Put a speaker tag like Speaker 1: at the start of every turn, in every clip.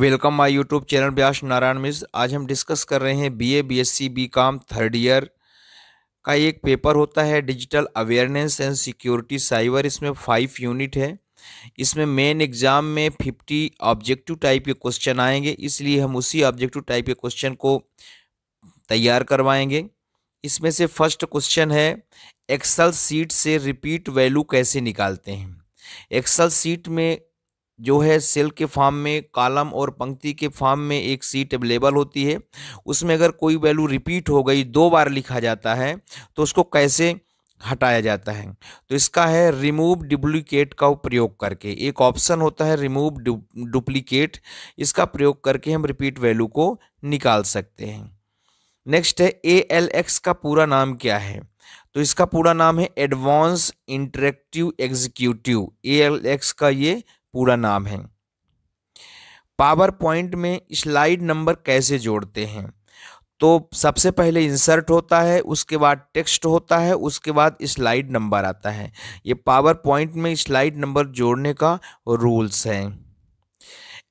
Speaker 1: welcome my YouTube channel Byas Narayan Mishra आज हम discuss कर रहे हैं BA BSc BCom third year का एक पेपर होता है digital awareness and security cyber इसमें फाइव यूनिट है इसमें मेन एग्ज़ाम में फिफ्टी ऑब्जेक्टिव टाइप के क्वेश्चन आएंगे इसलिए हम उसी ऑब्जेक्टिव टाइप के क्वेश्चन को तैयार करवाएंगे इसमें से फर्स्ट क्वेश्चन है एक्सल सीट से रिपीट वैल्यू कैसे निकालते हैं एक्सल सीट में जो है सेल के फॉर्म में कॉलम और पंक्ति के फॉर्म में एक सीट अवेलेबल होती है उसमें अगर कोई वैल्यू रिपीट हो गई दो बार लिखा जाता है तो उसको कैसे हटाया जाता है तो इसका है रिमूव डुप्लीकेट का प्रयोग करके एक ऑप्शन होता है रिमूव डुप्लीकेट इसका प्रयोग करके हम रिपीट वैल्यू को निकाल सकते हैं नेक्स्ट है ए एल एक्स का पूरा नाम क्या है तो इसका पूरा नाम है advance interactive executive A L X का ये पूरा नाम है पावर पॉइंट में स्लाइड नंबर कैसे जोड़ते हैं तो सबसे पहले इंसर्ट होता है उसके बाद टेक्स्ट होता है उसके बाद स्लाइड नंबर आता है ये पावर पॉइंट में स्लाइड नंबर जोड़ने का रूल्स है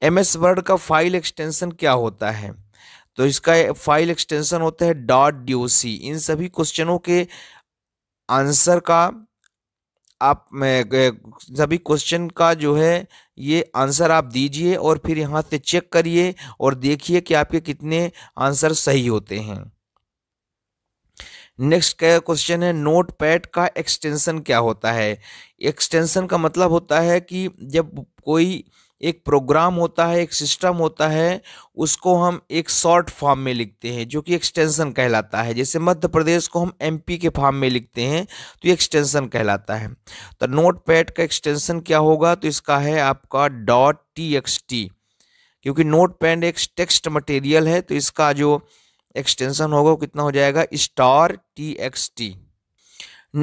Speaker 1: एम एस वर्ड का फाइल एक्सटेंशन क्या होता है तो इसका फाइल एक्सटेंशन होता है डॉट डी इन सभी क्वेश्चनों के आंसर का आप सभी क्वेश्चन का जो है ये आंसर आप दीजिए और फिर यहाँ से चेक करिए और देखिए कि आपके कितने आंसर सही होते हैं नेक्स्ट क्वेश्चन है नोट पैड का एक्सटेंशन क्या होता है एक्सटेंशन का मतलब होता है कि जब कोई एक प्रोग्राम होता है एक सिस्टम होता है उसको हम एक शॉर्ट फॉर्म में लिखते हैं जो कि एक्सटेंशन कहलाता है जैसे मध्य प्रदेश को हम एमपी के फॉर्म में लिखते हैं तो ये एक्सटेंशन कहलाता है तो नोट पैड का एक्सटेंशन क्या होगा तो इसका है आपका डॉट टी एक्स टी क्योंकि नोट पैड एक टेक्स्ट मटेरियल है तो इसका जो एक्सटेंशन होगा वो कितना हो जाएगा star T X T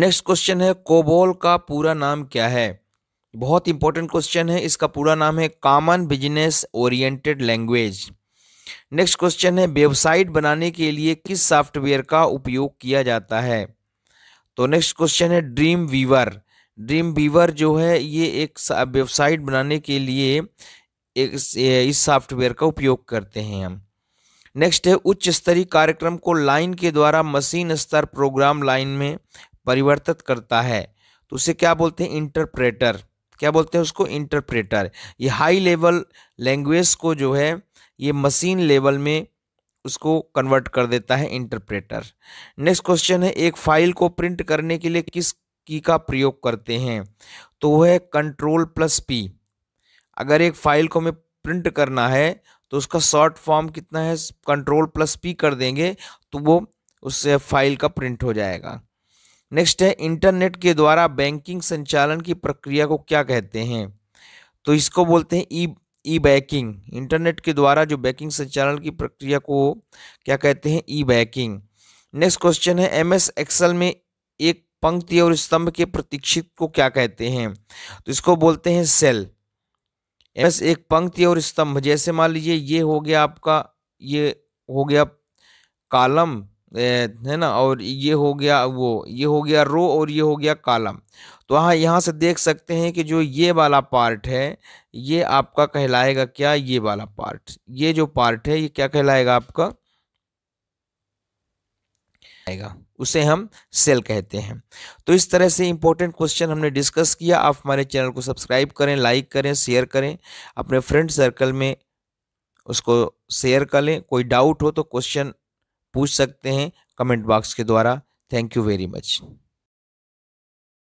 Speaker 1: next question है कोबोल का पूरा नाम क्या है बहुत इंपॉर्टेंट क्वेश्चन है इसका पूरा नाम है common business oriented language next question है वेबसाइट बनाने के लिए किस सॉफ्टवेयर का उपयोग किया जाता है तो नेक्स्ट क्वेश्चन है ड्रीम वीवर ड्रीम वीवर जो है ये एक वेबसाइट बनाने के लिए एक इस सॉफ्टवेयर का उपयोग करते हैं हम नेक्स्ट है उच्च स्तरीय कार्यक्रम को लाइन के द्वारा मशीन स्तर प्रोग्राम लाइन में परिवर्तित करता है तो उसे क्या बोलते हैं इंटरप्रेटर क्या बोलते हैं उसको इंटरप्रेटर ये हाई लेवल लैंग्वेज को जो है ये मशीन लेवल में उसको कन्वर्ट कर देता है इंटरप्रेटर नेक्स्ट क्वेश्चन है एक फाइल को प्रिंट करने के लिए किस की का प्रयोग करते हैं तो वह है कंट्रोल प्लस पी अगर एक फाइल को हमें प्रिंट करना है तो उसका शॉर्ट फॉर्म कितना है कंट्रोल प्लस पी कर देंगे तो वो उस फाइल का प्रिंट हो जाएगा नेक्स्ट है इंटरनेट के द्वारा बैंकिंग संचालन की प्रक्रिया को क्या कहते हैं तो इसको बोलते हैं ई ई बैंकिंग इंटरनेट के द्वारा जो बैंकिंग संचालन की प्रक्रिया को क्या कहते हैं ई बैंकिंग नेक्स्ट क्वेश्चन है एम एस एक्सल में एक पंक्ति और स्तंभ के प्रतीक्षित को क्या कहते हैं तो इसको बोलते हैं सेल एम एस एक पंक्ति और स्तंभ जैसे मान लीजिए ये हो गया आपका ये हो गया कालम है ना और ये हो गया वो ये हो गया रो और ये हो गया कालम तो हाँ यहाँ से देख सकते हैं कि जो ये वाला पार्ट है ये आपका कहलाएगा क्या ये वाला पार्ट ये जो पार्ट है ये क्या कहलाएगा आपका आएगा उसे हम सेल कहते हैं तो इस तरह से इंपॉर्टेंट क्वेश्चन हमने डिस्कस किया आप हमारे चैनल को सब्सक्राइब करें लाइक करें शेयर करें अपने फ्रेंड सर्कल में उसको शेयर करें कोई डाउट हो तो क्वेश्चन पूछ सकते हैं कमेंट बॉक्स के द्वारा थैंक यू वेरी मच